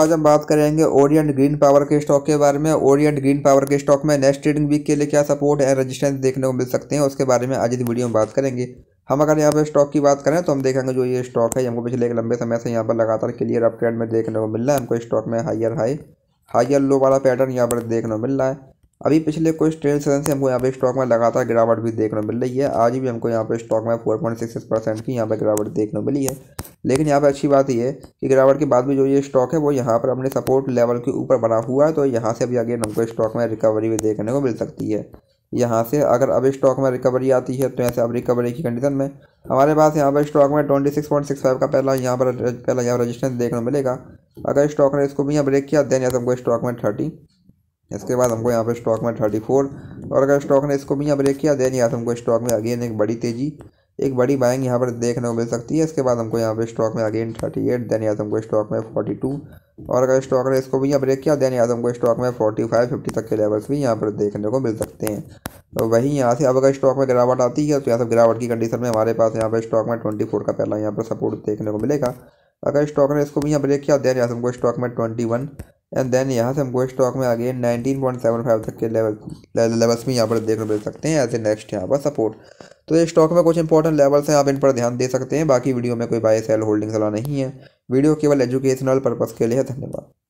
आज हम बात करेंगे ओरियंट ग्रीन पावर के स्टॉक के बारे में ओरियंट ग्रीन पावर के स्टॉक में नेक्स्ट ट्रेडिंग वीक के लिए क्या सपोर्ट एंड रेजिस्टेंस देखने को मिल सकते हैं उसके बारे में आज इस वीडियो में बात करेंगे हम अगर यहाँ पर स्टॉक की बात करें तो हम देखेंगे जो ये स्टॉक है हमको पिछले एक लंबे समय से यहाँ पर लगातार क्लियर अप ट्रेंड में देखने को मिल रहा है हमको स्टॉक में हाइयर हाई हाइयर लो वाला पैटर्न यहाँ पर देखने को मिल रहा है अभी पिछले कुछ ट्रेन सेशन से हमको यहाँ पे स्टॉक में लगातार गिरावट भी देखने को मिल रही है आज भी हमको यहाँ पे स्टॉक में फोर पॉइंट सिक्स परसेंट की यहाँ पे गिरावट देखने को मिली है लेकिन यहाँ पे अच्छी बात ये है कि गिरावट के बाद भी जो ये स्टॉक है वो यहाँ पर अपने सपोर्ट लेवल के ऊपर बना हुआ है तो यहाँ से भी अगेन हमको स्टॉक में रिकवरी भी देखने को मिल सकती है यहाँ से अगर अब स्टॉक में रिकवरी आती है तो यहाँ से अब रिकवरी की कंडीशन में हमारे पास यहाँ पर स्टॉक में twenty six six point five का पहला यहाँ पर पहला यहाँ रेजिस्टेंस देखने को मिलेगा अगर स्टॉक ने इसको भी यहाँ ब्रेक किया देन यहाँ हमको स्टॉक में थर्टी इसके बाद हमको यहाँ पर स्टॉक में थर्टी फोर और अगर स्टॉक ने इसको भी यहाँ ब्रेक किया देन यहाँ से हमको स्टॉक में अगेन एक बड़ी तेज़ी एक बड़ी बाइंग यहाँ पर देखने को मिल सकती है इसके बाद हमको यहाँ पे स्टॉक में अगेन थर्टी एट देन यहाँ से हमको स्टॉक में फोर्टी टू और अगर स्टॉक ने इसको भी यहाँ ब्रेक किया देन यहाँ से हमको स्टॉक में फोर्टी फाइव फिफ्टी तक के लेवल्स भी यहाँ पर देखने को मिल सकते हैं तो वहीं यहाँ से अब अगर स्टॉक में गिरावट आती है तो यहाँ से गिरावट की कंडीशन में हमारे पास यहाँ पर स्टॉक में ट्वेंटी फोर का पहला यहाँ पर सपोर्ट देखने को मिलेगा अगर स्टॉक ने इसको भी यहाँ ब्रेक किया देन यहाँ से हमको स्टॉक में ट्वेंटी वन एंड देन यहाँ से हमको स्टॉक में आगे नाइनटीन पॉइंट सेवन फाइव तक के लेवल लेवल्स में यहाँ पर देखने मिल सकते हैं ऐसे नेक्स्ट यहाँ पर सपोर्ट तो ये स्टॉक में कुछ इंपॉर्टेंट लेवल्स हैं आप इन पर ध्यान दे सकते हैं बाकी वीडियो में कोई बाय सेल होल्डिंग सलाह नहीं है वीडियो केवल एजुकेशनल पर्पज़ के लिए है धन्यवाद